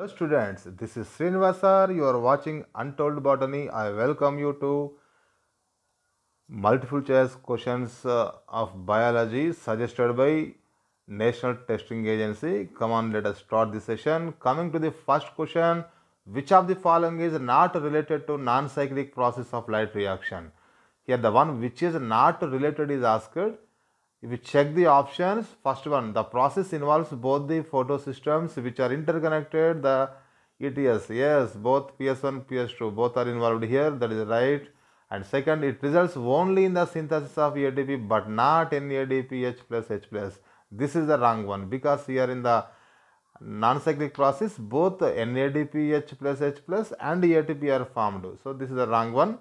Hello students, this is Srinivasar. You are watching Untold Botany. I welcome you to multiple choice questions uh, of biology suggested by National Testing Agency. Come on, let us start the session. Coming to the first question, which of the following is not related to non-cyclic process of light reaction? Here the one which is not related is asked if we check the options, first one, the process involves both the photo systems which are interconnected, the ETS, yes, both PS1, PS2, both are involved here, that is right. And second, it results only in the synthesis of ADP but not in ADP H plus H plus. This is the wrong one because here in the non-cyclic process, both NADP H plus H plus and ATP are formed. So, this is the wrong one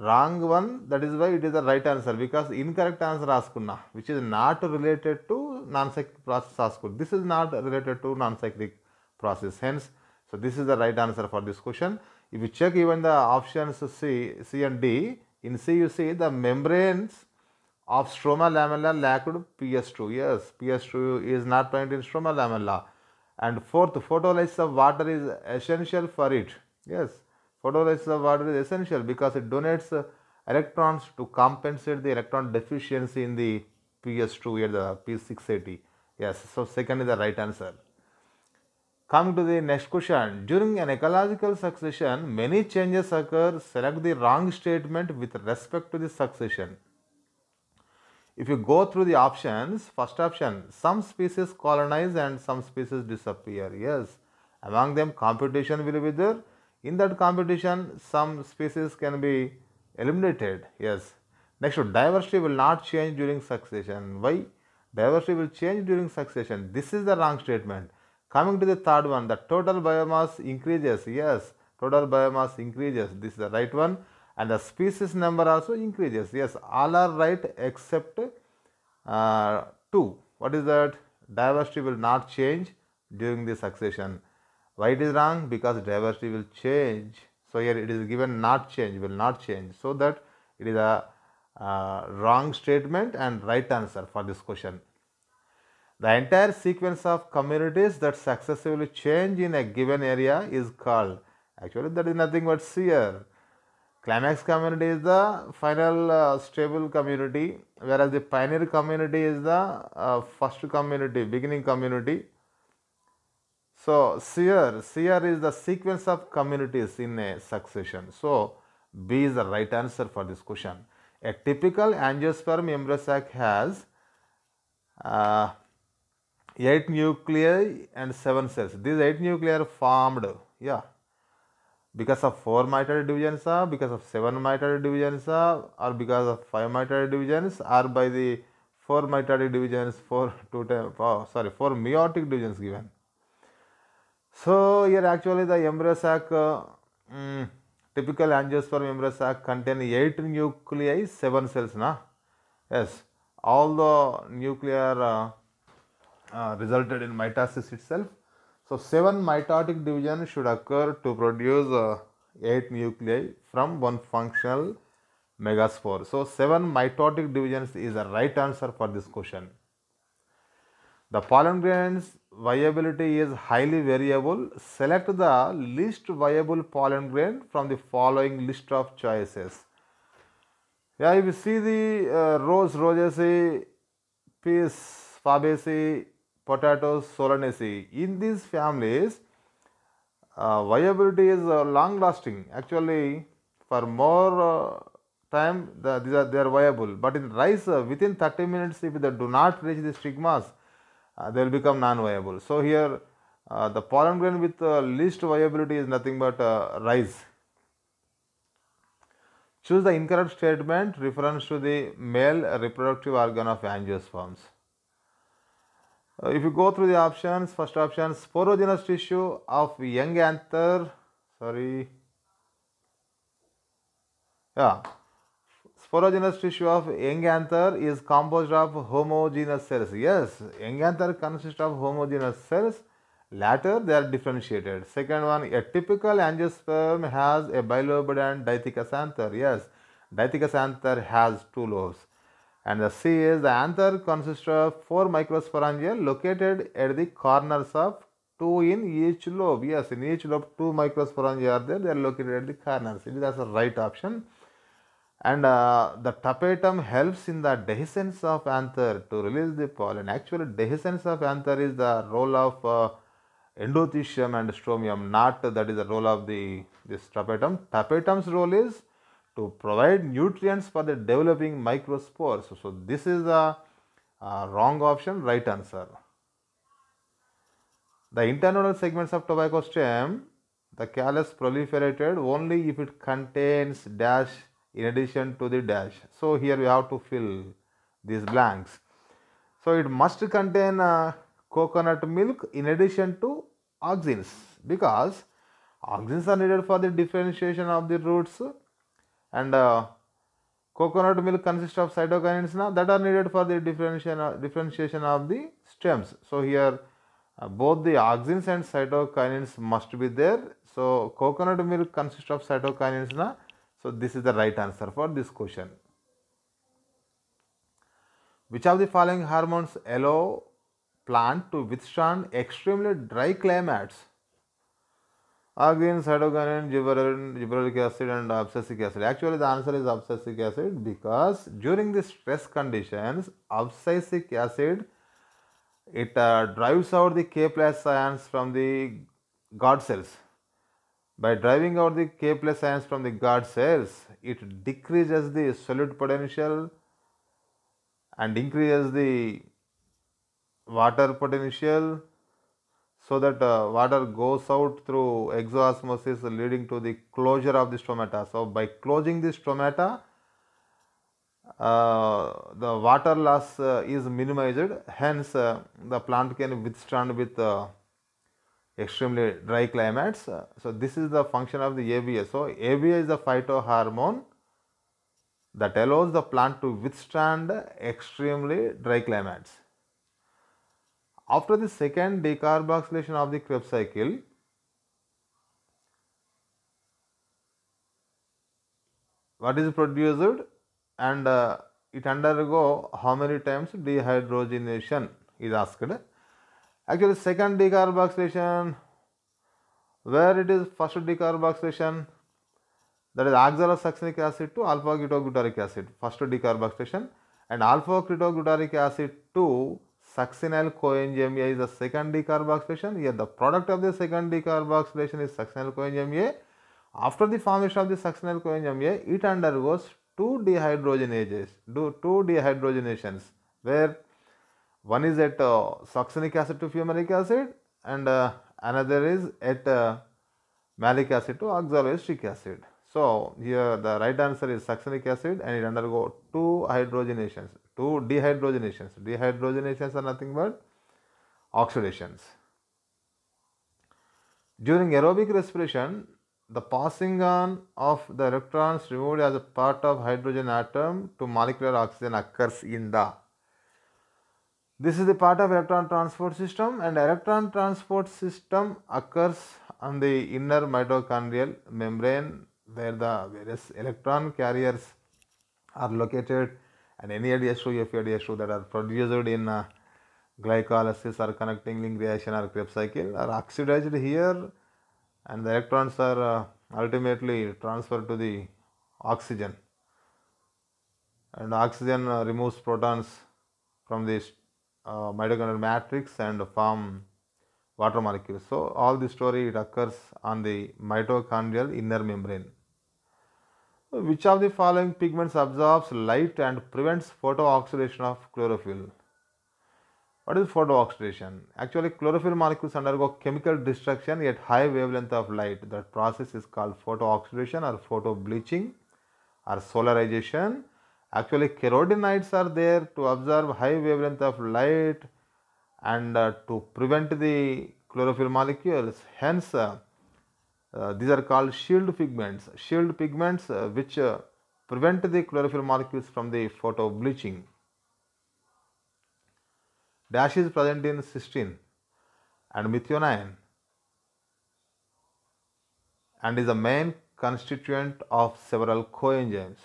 wrong one that is why it is the right answer because incorrect answer askunna which is not related to non-cyclic process asku. This is not related to non-cyclic process hence so this is the right answer for this question. If you check even the options C, C and D in C you see the membranes of stroma lamella lacked PS2. Yes, PS2 is not present in stroma lamella. And fourth, photolysis of water is essential for it. Yes, Photolysis of water is essential because it donates uh, electrons to compensate the electron deficiency in the PS2 here the P680. Yes, so second is the right answer. Coming to the next question, during an ecological succession, many changes occur, select the wrong statement with respect to the succession. If you go through the options, first option, some species colonize and some species disappear. Yes, among them competition will be there in that competition, some species can be eliminated. Yes. Next, diversity will not change during succession. Why? Diversity will change during succession. This is the wrong statement. Coming to the third one, the total biomass increases. Yes, total biomass increases. This is the right one. And the species number also increases. Yes, all are right except uh, 2. What is that? Diversity will not change during the succession. Why it is wrong? Because diversity will change. So here it is given not change, will not change. So that it is a uh, wrong statement and right answer for this question. The entire sequence of communities that successively change in a given area is called. Actually, that is nothing but CR. Climax community is the final uh, stable community, whereas the pioneer community is the uh, first community, beginning community. So, SEER, SEER is the sequence of communities in a succession. So, B is the right answer for this question. A typical angiosperm embryo sac has uh, 8 nuclei and 7 cells. These 8 nuclei are formed, yeah, because of 4 mitotic divisions, or ah, because of 7 mitotic divisions, ah, or because of 5 mitotic divisions, or by the 4 mitotic divisions, 4 total. sorry, 4 meiotic divisions given. So, here actually the embryo sac, um, mm, typical angiosperm embryo sac contain 8 nuclei, 7 cells. Na? Yes, all the nuclear uh, uh, resulted in mitosis itself. So, 7 mitotic division should occur to produce uh, 8 nuclei from one functional megaspore. So, 7 mitotic divisions is the right answer for this question. The pollen grains viability is highly variable. Select the least viable pollen grain from the following list of choices. Yeah, if you see the uh, rose, rosaceae, peas, fabaceae, potatoes, solanaceae, in these families, uh, viability is uh, long lasting. Actually, for more uh, time, the, these are they are viable. But in rice, uh, within 30 minutes, if they do not reach the stigmas, uh, they will become non-viable. So here uh, the pollen grain with uh, least viability is nothing but rice. Choose the incorrect statement reference to the male reproductive organ of angiosperms. Uh, if you go through the options, first option sporogenous tissue of young anther, sorry, yeah, Sporogenous tissue of young anther is composed of homogeneous cells. Yes, young anther consists of homogeneous cells. Later, they are differentiated. Second one, a typical angiosperm has a bilobed and dithecous anther. Yes, dithecous anther has two lobes. And the C is the anther consists of four microsporangia located at the corners of two in each lobe. Yes, in each lobe, two microsporangia are there. They are located at the corners. It is the right option and uh, the tapetum helps in the dehiscence of anther to release the pollen. Actually, dehiscence of anther is the role of uh, endothecium and stromium, not that is the role of the this tapetum. Tapetum's role is to provide nutrients for the developing microspores. So, so this is the uh, wrong option, right answer. The internal segments of tobacco stem, the callus proliferated only if it contains dash in addition to the dash. So, here we have to fill these blanks. So, it must contain uh, coconut milk in addition to auxins because auxins are needed for the differentiation of the roots and uh, coconut milk consists of cytokinins now that are needed for the differentiation of, uh, differentiation of the stems. So, here uh, both the auxins and cytokinins must be there. So, coconut milk consists of cytokinins now so, this is the right answer for this question. Which of the following hormones allow plant to withstand extremely dry climates? Again, cytoguanin, gibberellic acid and obsessic acid. Actually, the answer is obsessic acid because during the stress conditions, obsessic acid it uh, drives out the K plus ions from the guard cells by driving out the K plus ions from the guard cells, it decreases the solute potential and increases the water potential so that uh, water goes out through exosmosis leading to the closure of the stomata. So, by closing the stomata, uh, the water loss uh, is minimized, hence, uh, the plant can withstand with uh, extremely dry climates. Uh, so, this is the function of the ABA. So, ABA is the phytohormone that allows the plant to withstand extremely dry climates. After the second decarboxylation of the Krebs cycle, what is produced and uh, it undergo how many times dehydrogenation is asked actually second decarboxylation where it is first decarboxylation that is succinic acid to alpha ketoglutaric acid first decarboxylation and alpha ketoglutaric acid to succinyl coenzyme A is the second decarboxylation here the product of the second decarboxylation is succinyl coenzyme A after the formation of the succinyl coenzyme A it undergoes two dehydrogenases do two dehydrogenations where one is at uh, succinic acid to fumaric acid and uh, another is at uh, malic acid to oxaloacetic acid. So here the right answer is succinic acid and it undergo two hydrogenations, two dehydrogenations. Dehydrogenations are nothing but oxidations. During aerobic respiration, the passing on of the electrons removed as a part of hydrogen atom to molecular oxygen occurs in the this is the part of electron transport system and electron transport system occurs on the inner mitochondrial membrane where the various electron carriers are located and any NADH2, FADH2 that are produced in uh, glycolysis or connecting link reaction or Krebs cycle are oxidized here and the electrons are uh, ultimately transferred to the oxygen and oxygen uh, removes protons from the uh, mitochondrial matrix and form water molecules. So, all the story it occurs on the mitochondrial inner membrane. Which of the following pigments absorbs light and prevents photooxidation of chlorophyll? What is photooxidation? Actually, chlorophyll molecules undergo chemical destruction at high wavelength of light. That process is called photooxidation or photobleaching or solarization Actually, carotenoids are there to absorb high wavelength of light and uh, to prevent the chlorophyll molecules. Hence, uh, uh, these are called shield pigments, shield pigments uh, which uh, prevent the chlorophyll molecules from the photo bleaching. Dash is present in cysteine and methionine and is a main constituent of several coenzymes.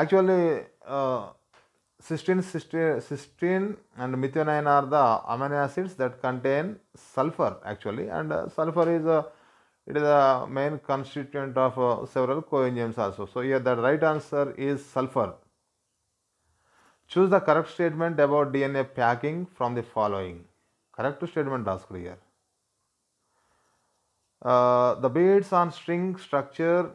Actually, uh, cysteine, cysteine, and methionine are the amino acids that contain sulfur actually and uh, sulfur is a uh, it is a main constituent of uh, several coenzymes also. So, here the right answer is sulfur. Choose the correct statement about DNA packing from the following. Correct statement asked here. the beads on string structure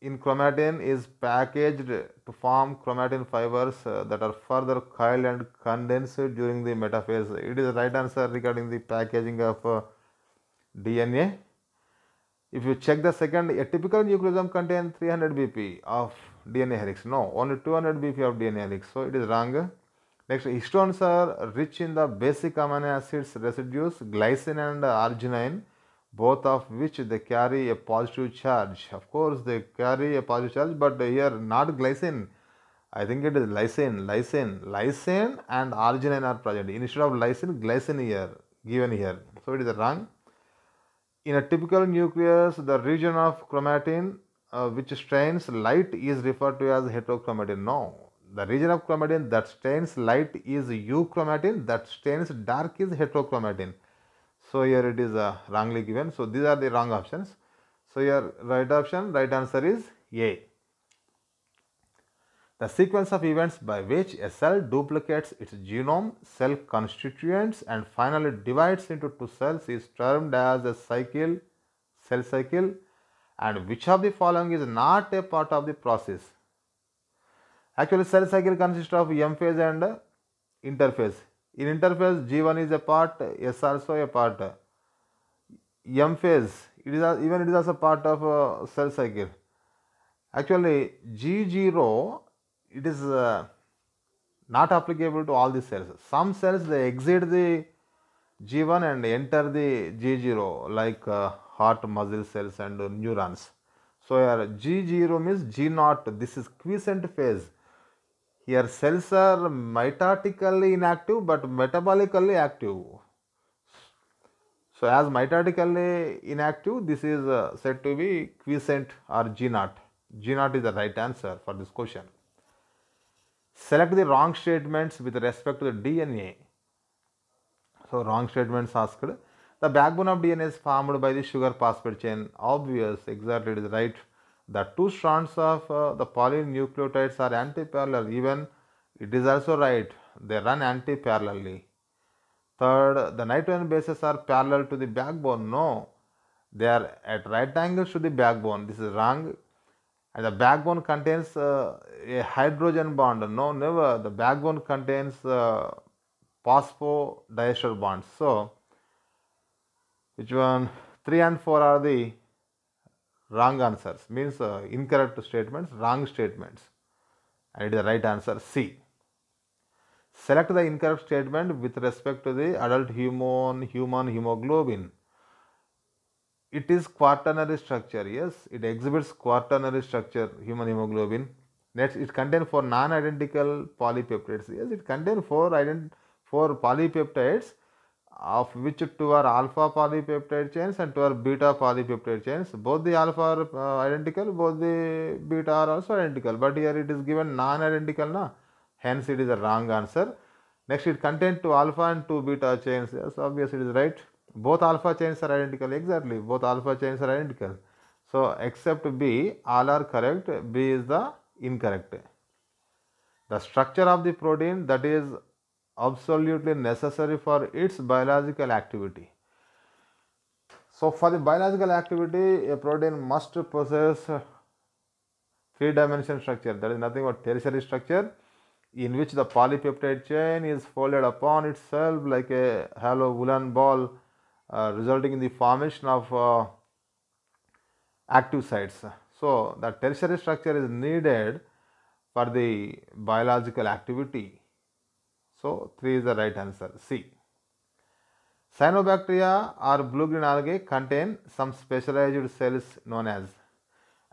in chromatin is packaged to form chromatin fibers uh, that are further coiled and condensed during the metaphase. It is the right answer regarding the packaging of uh, DNA. If you check the second, a typical nucleosome contains 300 BP of DNA helix. No, only 200 BP of DNA helix. So it is wrong. Next, histones are rich in the basic amino acids residues, glycine and arginine both of which they carry a positive charge. Of course, they carry a positive charge, but here not glycine. I think it is lysine, lysine, lysine and arginine are present. Instead of lysine, glycine here given here. So it is wrong. In a typical nucleus, the region of chromatin uh, which strains light is referred to as heterochromatin. No, the region of chromatin that strains light is euchromatin, that strains dark is heterochromatin. So, here it is uh, wrongly given. So, these are the wrong options. So, your right option, right answer is A. The sequence of events by which a cell duplicates its genome, cell constituents and finally divides into two cells is termed as a cycle, cell cycle and which of the following is not a part of the process. Actually cell cycle consists of M phase and interphase. In interphase, G1 is a part, S also a part. M phase, it is a, even it is also part of cell cycle. Actually, G0, it is uh, not applicable to all the cells. Some cells they exit the G1 and enter the G0 like uh, heart muscle cells and neurons. So, here G0 means G0, this is quiescent phase. Here cells are mitotically inactive but metabolically active. So as mitotically inactive, this is uh, said to be quiescent or G naught. G naught is the right answer for this question. Select the wrong statements with respect to the DNA. So wrong statements asked. The backbone of DNA is formed by the sugar phosphate chain. Obvious, exactly it is right the two strands of uh, the polynucleotides are antiparallel even it is also right they run antiparallelly third the nitrogen bases are parallel to the backbone no they are at right angles to the backbone this is wrong and the backbone contains uh, a hydrogen bond no never the backbone contains uh, phosphodiester bonds so which one 3 and 4 are the wrong answers means uh, incorrect statements, wrong statements and it is the right answer C. Select the incorrect statement with respect to the adult human, human hemoglobin. It is quaternary structure, yes, it exhibits quaternary structure, human hemoglobin. Next, it contains four non-identical polypeptides, yes, it contains four, ident- four polypeptides of which two are alpha polypeptide chains and two are beta polypeptide chains. Both the alpha are uh, identical, both the beta are also identical, but here it is given non-identical, na? hence it is a wrong answer. Next it contain two alpha and two beta chains, yes obviously it is right. Both alpha chains are identical, exactly, both alpha chains are identical. So except B, all are correct, B is the incorrect. The structure of the protein that is absolutely necessary for its biological activity. So, for the biological activity, a protein must possess three dimensional structure that is nothing but tertiary structure in which the polypeptide chain is folded upon itself like a hollow woolen ball, uh, resulting in the formation of uh, active sites. So, the tertiary structure is needed for the biological activity. So, 3 is the right answer C. Cyanobacteria or blue-green algae contain some specialized cells known as.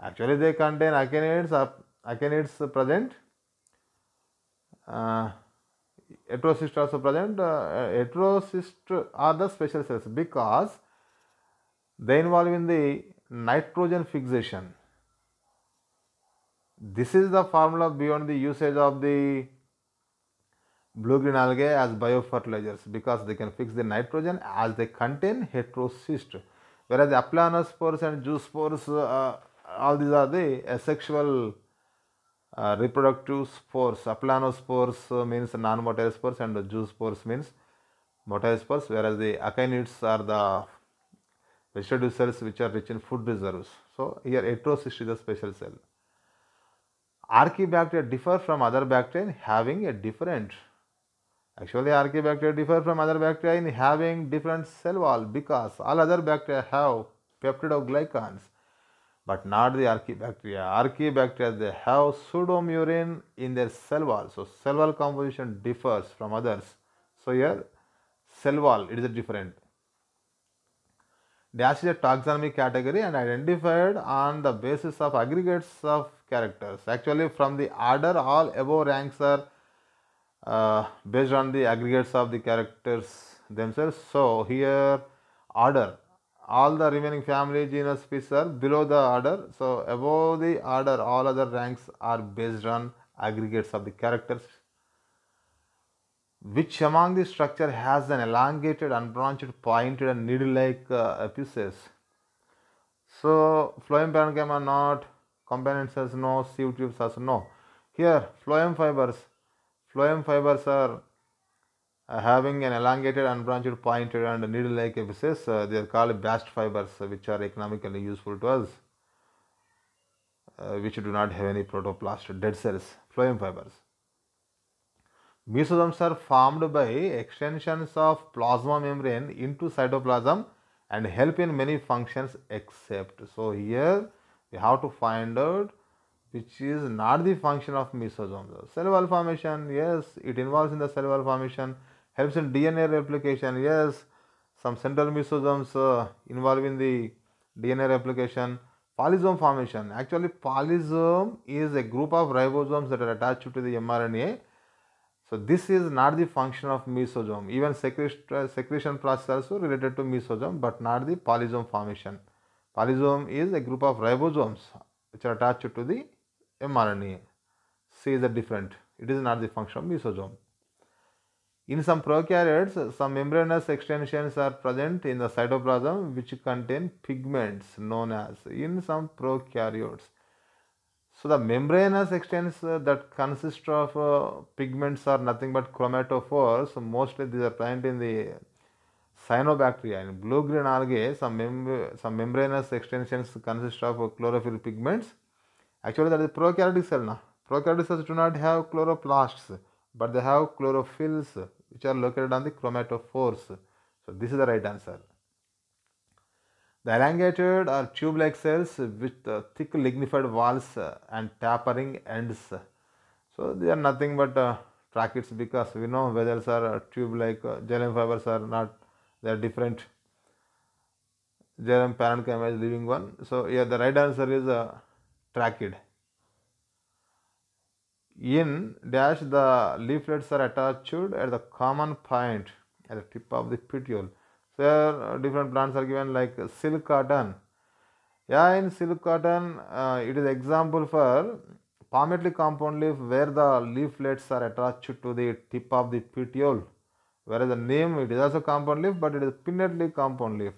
Actually, they contain acanates or present, uh, heterocysts also present. Uh, are the special cells because they involve in the nitrogen fixation. This is the formula beyond the usage of the blue green algae as biofertilizers because they can fix the nitrogen as they contain heterocyst whereas the aplanospores and zoospores uh, all these are the asexual uh, reproductive spores aplanospores uh, means non-motile spores and zoospores means motile spores whereas the aconids are the vegetative cells which are rich in food reserves so here heterocyst is a special cell archaebacteria differ from other bacteria having a different Actually, archaebacteria differ from other bacteria in having different cell wall because all other bacteria have peptidoglycans but not the archaebacteria. Archaebacteria they have pseudomurine in their cell wall. So, cell wall composition differs from others. So, here cell wall it is different. Dash is a taxonomic category and identified on the basis of aggregates of characters. Actually, from the order all above ranks are uh, based on the aggregates of the characters themselves. So, here order all the remaining family genus species are below the order. So, above the order all other ranks are based on aggregates of the characters which among the structure has an elongated, unbranched, pointed and needle-like uh, apices. So, phloem parenchyma not, companion cells no, sieve tubes also no. Here, phloem fibers phloem fibers are uh, having an elongated unbranched pointed and needle like epices uh, they are called bast fibers uh, which are economically useful to us which do not have any protoplast dead cells phloem fibers mesosomes are formed by extensions of plasma membrane into cytoplasm and help in many functions except so here we have to find out which is not the function of mesosome. Cell wall formation, yes, it involves in the cell wall formation, helps in DNA replication, yes, some central mesosomes uh, in the DNA replication. Polysome formation, actually polysome is a group of ribosomes that are attached to the mRNA. So this is not the function of mesosome. Even secretion process also related to mesosome but not the polysome formation. Polysome is a group of ribosomes which are attached to the mRNA. C is a different, it is not the function of mesosome. In some prokaryotes, some membranous extensions are present in the cytoplasm which contain pigments known as in some prokaryotes. So the membranous extensions uh, that consist of uh, pigments are nothing but chromatophores. So mostly these are present in the cyanobacteria. In blue-green algae, some, mem- some membranous extensions consist of chlorophyll pigments Actually, that is prokaryotic cell. Na. Prokaryotic cells do not have chloroplasts, but they have chlorophylls which are located on the chromatophores. So, this is the right answer. The elongated or tube-like cells with uh, thick lignified walls uh, and tapering ends. So, they are nothing but uh, tracheids because we know vessels are uh, tube-like, uh, fibers are not, they are different. Germ parent came as living one. So, yeah, the right answer is uh, tracked. In dash the leaflets are attached at the common point at the tip of the petiole. So uh, different plants are given like silk cotton. Yeah, in silk cotton uh, it is example for palmately compound leaf where the leaflets are attached to the tip of the petiole. Whereas the name it is also compound leaf but it is pinnately compound leaf.